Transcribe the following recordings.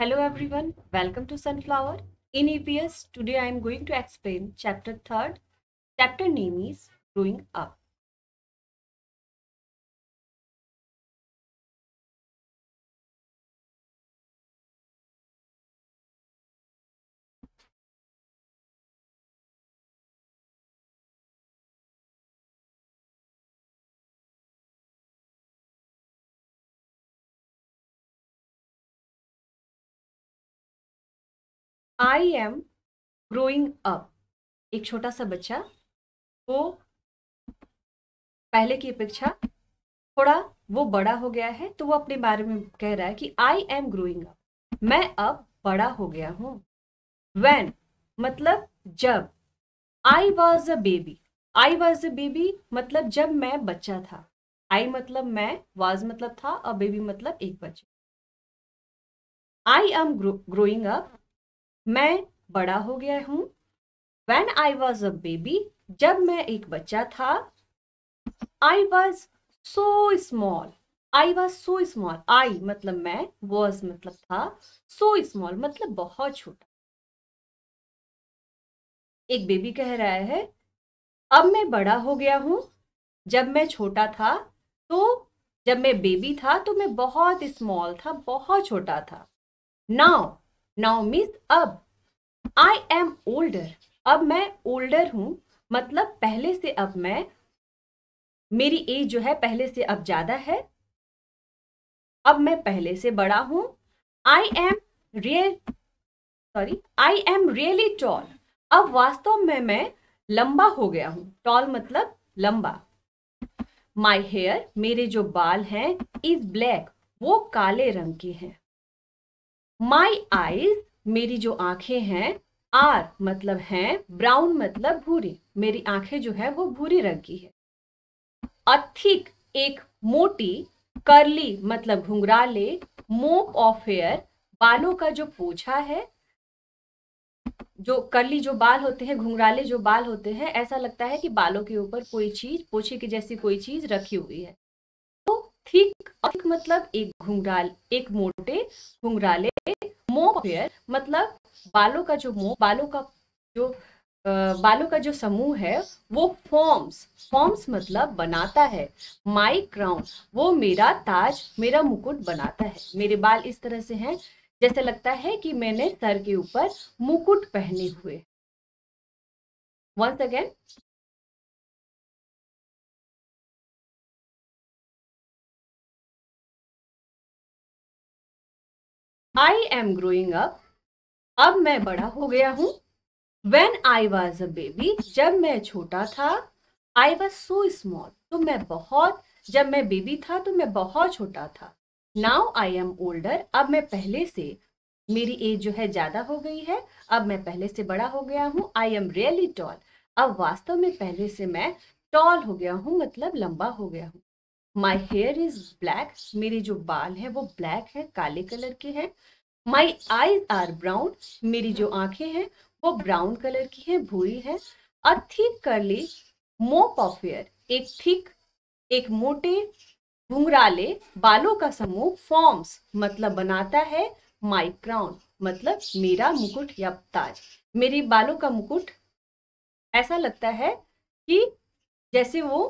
Hello everyone, welcome to Sunflower. In EPS, today I am going to explain chapter 3rd. Chapter name is Growing Up. I am growing up एक छोटा सा बच्चा वो पहले की अपेक्षा थोड़ा वो बड़ा हो गया है तो वो अपने बारे में कह रहा है कि आई एम ग्रोइंग अप मैं अब बड़ा हो गया हूँ वैन मतलब जब I was a baby I was a baby मतलब जब मैं बच्चा था आई मतलब मैं वॉज मतलब था और बेबी मतलब एक बच्चा आई एम ग्रोइंग अप मैं बड़ा हो गया हूं when I was a baby जब मैं एक बच्चा था I was so small I was so small I मतलब मैं वॉज मतलब था सो so स्मॉल मतलब बहुत छोटा एक बेबी कह रहा है अब मैं बड़ा हो गया हूँ जब मैं छोटा था तो जब मैं बेबी था तो मैं बहुत स्मॉल था बहुत छोटा था नाउ नाउ मीन्स अब आई एम ओल्डर अब मैं ओल्डर हूं मतलब पहले से अब मैं मेरी एज जो है पहले से अब ज़्यादा है अब मैं पहले से बड़ा हूं I am real sorry I am really tall अब वास्तव में मैं लंबा हो गया हूं टॉल मतलब लंबा माई हेयर मेरे जो बाल हैं इज ब्लैक वो काले रंग के हैं माई आईज मेरी जो आंखें हैं आर मतलब है ब्राउन मतलब भूरी मेरी आंखें जो है वो भूरी रंग की है अथिक एक मोटी करली मतलब घुंघराले मोप ऑफ हेयर बालों का जो पोछा है जो करली जो बाल होते हैं घुंघराले जो बाल होते हैं ऐसा लगता है कि बालों के ऊपर कोई चीज पोछे की जैसी कोई चीज रखी हुई है तो थिक अथिक मतलब एक घुंघराल एक मोटे घुंघराले मोप हेयर मतलब बालों का जो मोह बालों का जो बालों का जो समूह है वो फॉर्म्स फॉर्म्स मतलब बनाता है माई क्राउन वो मेरा ताज मेरा मुकुट बनाता है मेरे बाल इस तरह से हैं जैसे लगता है कि मैंने सर के ऊपर मुकुट पहने हुए once again I am growing up अब मैं बड़ा हो गया हूँ when I was a baby जब मैं छोटा था आई वॉज सो स्मॉल तो मैं बहुत जब मैं बेबी था तो मैं बहुत छोटा था नाउ आई एम ओल्डर अब मैं पहले से मेरी एज जो है ज़्यादा हो गई है अब मैं पहले से बड़ा हो गया हूँ आई एम रियली टॉल अब वास्तव में पहले से मैं टॉल हो गया हूँ मतलब लंबा हो गया हूँ माई हेयर इज़ ब्लैक मेरे जो बाल हैं वो ब्लैक है काले कलर के हैं माई आईज आर ब्राउन मेरी जो आंखें हैं वो ब्राउन कलर की हैं भूरी है अ थिक करली मोप ऑफ हेयर एक थिक एक मोटे घुंघराले बालों का समूह फॉर्म्स मतलब बनाता है माई क्राउन मतलब मेरा मुकुट या ताज मेरी बालों का मुकुट ऐसा लगता है कि जैसे वो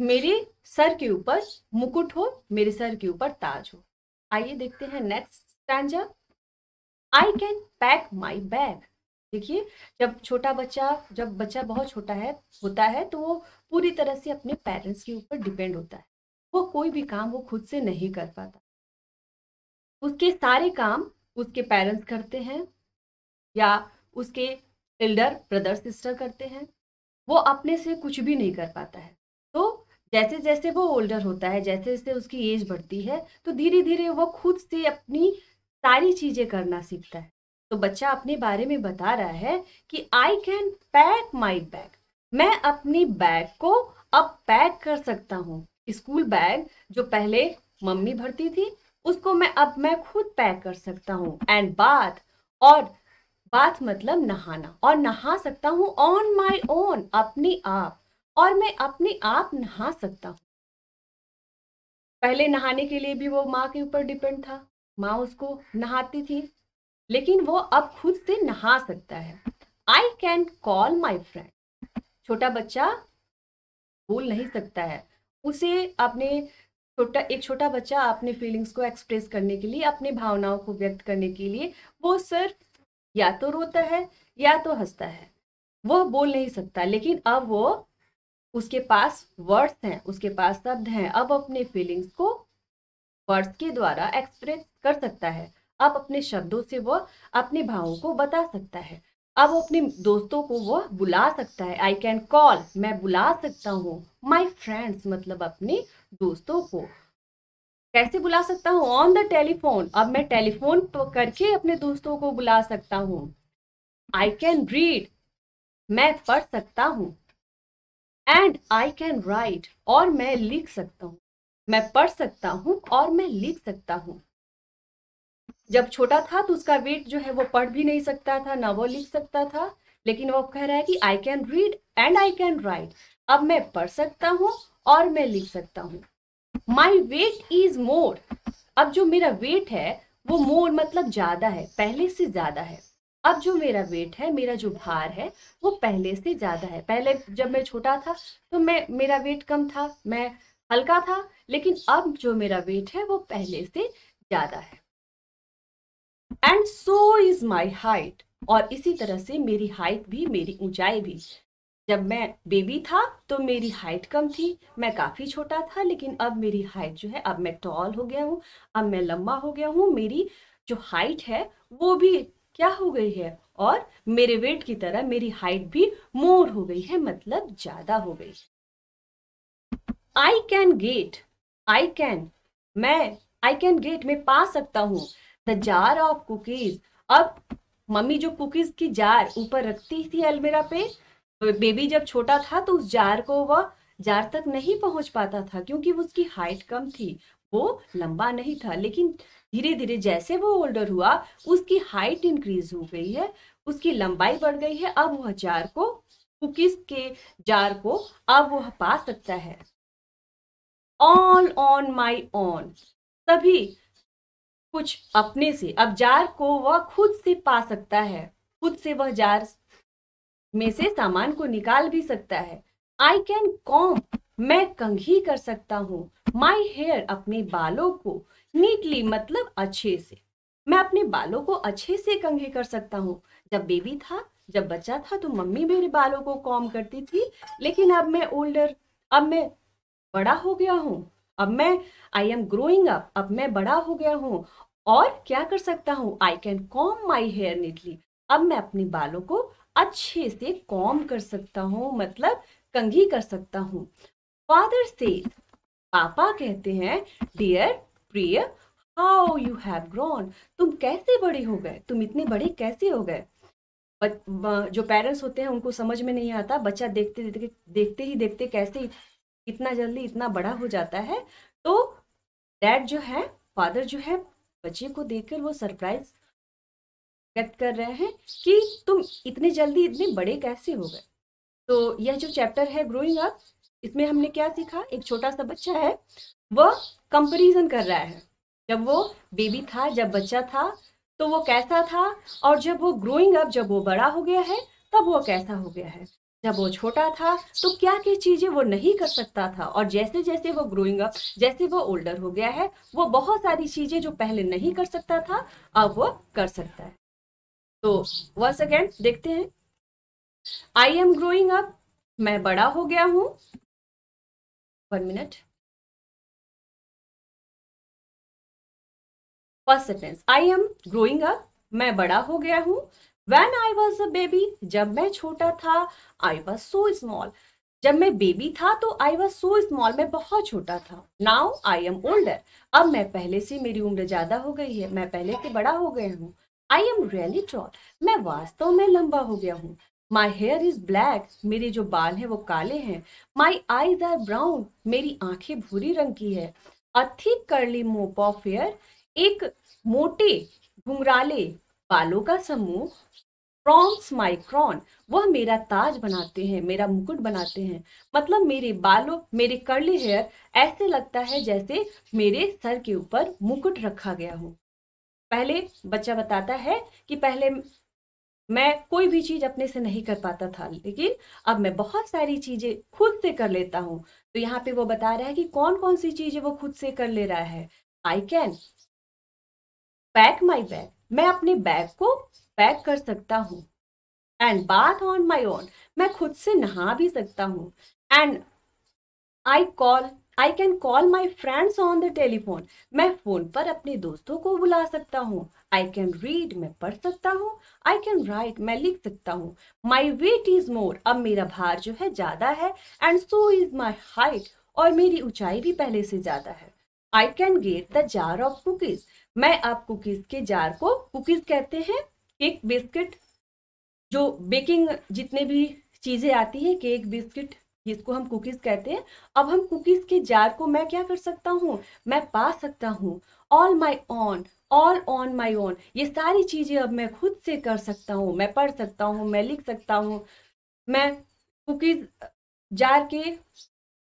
मेरे सर के ऊपर मुकुट हो मेरे सर के ऊपर ताज हो आइए देखते हैं next standard I can pack my bag देखिए जब छोटा बच्चा जब बच्चा बहुत छोटा है होता है तो वो पूरी तरह से अपने पेरेंट्स के ऊपर डिपेंड होता है वो कोई भी काम वो खुद से नहीं कर पाता उसके सारे काम उसके पेरेंट्स करते हैं या उसके एल्डर ब्रदर सिस्टर करते हैं वो अपने से कुछ भी नहीं कर पाता है जैसे जैसे वो ओल्डर होता है जैसे जैसे उसकी एज बढ़ती है तो धीरे धीरे वो खुद से अपनी सारी चीज़ें करना सीखता है तो बच्चा अपने बारे में बता रहा है कि I can pack my bag मैं अपनी बैग को अब पैक कर सकता हूँ स्कूल बैग जो पहले मम्मी भरती थी उसको मैं अब मैं खुद पैक कर सकता हूँ एंड बात और बात मतलब नहाना और नहा सकता हूँ ऑन माई ओन अपने आप और मैं अपने आप नहा सकता हूँ पहले नहाने के लिए भी वो माँ के ऊपर डिपेंड था माँ उसको नहाती थी लेकिन वो अब खुद से नहा सकता है I can call my friend छोटा बच्चा बोल नहीं सकता है उसे अपने छोटा एक छोटा बच्चा अपने फीलिंग्स को एक्सप्रेस करने के लिए अपने भावनाओं को व्यक्त करने के लिए वो सिर्फ या तो रोता है या तो हंसता है वह बोल नहीं सकता लेकिन अब वो उसके पास वर्ड्स हैं उसके पास शब्द हैं अब अपने फीलिंग्स को वर्ड्स के द्वारा एक्सप्रेस कर सकता है अब अपने शब्दों से वह अपने भावों को बता सकता है अब अपने दोस्तों को वह बुला सकता है आई कैन कॉल मैं बुला सकता हूँ माई फ्रेंड्स मतलब अपने दोस्तों को कैसे बुला सकता हूँ ऑन द टेलीफोन अब मैं टेलीफोन तो करके अपने दोस्तों को बुला सकता हूँ आई कैन रीड मैं पढ़ सकता हूँ एंड आई कैन राइट और मैं लिख सकता हूँ मैं पढ़ सकता हूँ और मैं लिख सकता हूँ जब छोटा था तो उसका वेट जो है वो पढ़ भी नहीं सकता था ना वो लिख सकता था लेकिन वो कह रहा है कि I can read and I can write अब मैं पढ़ सकता हूँ और मैं लिख सकता हूँ माई वेट इज मोर अब जो मेरा वेट है वो मोर मतलब ज्यादा है पहले से ज्यादा है अब जो मेरा वेट है मेरा जो भार है वो पहले से ज़्यादा है पहले जब मैं छोटा था तो मैं मेरा वेट कम था मैं हल्का था लेकिन अब जो मेरा वेट है वो पहले से ज़्यादा है and so is my height और इसी तरह से मेरी हाइट भी मेरी ऊंचाई भी जब मैं बेबी था तो मेरी हाइट कम थी मैं काफ़ी छोटा था लेकिन अब मेरी हाइट जो है अब मैं टॉल हो गया हूँ अब मैं लंबा हो गया हूँ मेरी जो हाइट है वो भी क्या हो गई है और मेरे वेट की तरह मेरी हाइट भी मोर हो गई है मतलब ज्यादा हो गई I can get I can मैं आई कैन गेट में पा सकता हूँ द जार ऑफ कुकीज अब मम्मी जो कुकीज की जार ऊपर रखती थी अलमेरा पे बेबी जब छोटा था तो उस जार को वह जार तक नहीं पहुंच पाता था क्योंकि उसकी हाइट कम थी वो लंबा नहीं था लेकिन धीरे धीरे जैसे वो ओल्डर हुआ उसकी हाइट इंक्रीज हो गई है उसकी लंबाई बढ़ गई है अब वह जार को कुकीज के जार को अब वह पा सकता है ऑल ऑन माई ऑन सभी कुछ अपने से अब जार को वह खुद से पा सकता है खुद से वह जार में से सामान को निकाल भी सकता है आई कैन कॉम मैं कंघी कर सकता हूँ माई हेयर अपने बालों को नीटली मतलब अच्छे से मैं अपने बालों को अच्छे से कंघे कर सकता हूँ जब बेबी था जब बच्चा था तो मम्मी मेरे बालों को कॉम करती थी लेकिन अब मैं ओल्डर अब मैं बड़ा हो गया हूँ अब मैं आई एम ग्रोइंग अप अब मैं बड़ा हो गया हूँ और क्या कर सकता हूँ I can comb my hair neatly अब मैं अपने बालों को अच्छे से कॉम कर सकता हूँ मतलब कंघी कर सकता हूँ फादर से पापा कहते हैं डियर प्रिय हाउ यू हैव ग्रोन तुम कैसे बड़े हो गए तुम इतने बड़े कैसे हो गए जो पेरेंट्स होते हैं उनको समझ में नहीं आता बच्चा देखते देखते देखते ही देखते कैसे इतना जल्दी इतना बड़ा हो जाता है तो डैड जो है फादर जो है बच्चे को देखकर वो सरप्राइज व्यक्त कर रहे हैं कि तुम इतने जल्दी इतने बड़े कैसे हो गए तो यह जो चैप्टर है ग्रोइंग अप इसमें हमने क्या सीखा एक छोटा सा बच्चा है वह कंपेरिजन कर रहा है जब वो बेबी था जब बच्चा था तो वो कैसा था और जब वो ग्रोइंग अप जब वो बड़ा हो गया है तब वो कैसा हो गया है जब वो छोटा था तो क्या क्या चीज़ें वो नहीं कर सकता था और जैसे जैसे वो ग्रोइंग अप जैसे वो ओल्डर हो गया है वो बहुत सारी चीज़ें जो पहले नहीं कर सकता था अब वो कर सकता है तो वंस अगेन देखते हैं आई एम ग्रोइंग अप मैं बड़ा हो गया हूं one minute first sentence I am growing up मैं बड़ा हो गया हूं when I was a baby जब मैं छोटा था आई वॉज सो स्मॉल जब मैं बेबी था तो आई वॉज सो स्मॉल मैं बहुत छोटा था नाउ आई एम ओल्डर अब मैं पहले से मेरी उम्र ज्यादा हो गई है मैं पहले से बड़ा हो गया हूँ आई एम रियली ट्रॉल मैं वास्तव में लंबा हो गया हूँ माई हेयर इज ब्लैक मेरे जो बाल हैं वो काले हैं माई आईज आर ब्राउन मेरी आंखें भूरी रंग की है अथिक करली मोप ऑफ हेयर एक मोटे घुंघराले बालों का समूह प्रॉन्स माइक्रॉन वह मेरा ताज बनाते हैं मेरा मुकुट बनाते हैं मतलब मेरे बालों मेरे कर्ली हेयर ऐसे लगता है जैसे मेरे सर के ऊपर मुकुट रखा गया हो पहले बच्चा बताता है कि पहले मैं कोई भी चीज़ अपने से नहीं कर पाता था लेकिन अब मैं बहुत सारी चीज़ें खुद से कर लेता हूँ तो यहाँ पे वो बता रहा है कि कौन कौन सी चीज़ें वो खुद से कर ले रहा है I can pack my bag मैं अपने बैग को पैक कर सकता हूँ and bath on my own मैं खुद से नहा भी सकता हूँ and I call I can call my friends on the telephone मैं फोन पर अपने दोस्तों को बुला सकता हूँ आई कैन रीड मैं पढ़ सकता हूँ आई कैन राइट मैं लिख सकता हूँ माई वेट इज मोर अब मेरा भार जो है ज्यादा है and so is my height और मेरी ऊंचाई भी पहले से ज्यादा है I can get the jar of cookies मैं आप कुकीज के जार को कुकीज कहते हैं केक बिस्किट जो बेकिंग जितने भी चीजें आती है केक बिस्किट जिसको हम कुकीज़ कहते हैं अब हम कुकीज़ के जार को मैं क्या कर सकता हूँ मैं पा सकता हूँ all my on all on my own ये सारी चीज़ें अब मैं खुद से कर सकता हूँ मैं पढ़ सकता हूँ मैं लिख सकता हूँ मैं कुकीज़ जार के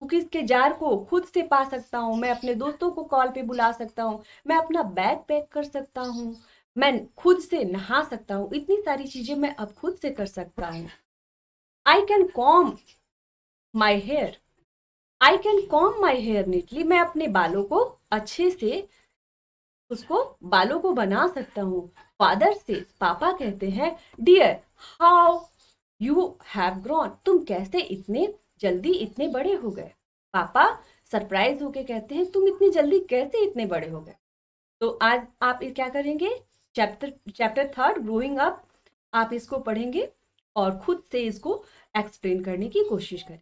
कुकीज़ के जार को खुद से पा सकता हूँ मैं अपने दोस्तों को कॉल पे बुला सकता हूँ मैं अपना बैग पैक कर सकता हूँ मैं खुद से नहा सकता हूँ इतनी सारी चीज़ें मैं अब खुद से कर सकता हूँ I can comb my hair I can comb my hair neatly मैं अपने बालों को अच्छे से उसको बालों को बना सकता हूँ फादर से पापा कहते हैं dear how you have grown तुम कैसे इतने जल्दी इतने बड़े हो गए पापा सरप्राइज होके कहते हैं तुम इतनी जल्दी कैसे इतने बड़े हो गए तो आज आप क्या करेंगे chapter chapter third growing up आप इसको पढ़ेंगे और खुद से इसको एक्सप्लेन करने की कोशिश करें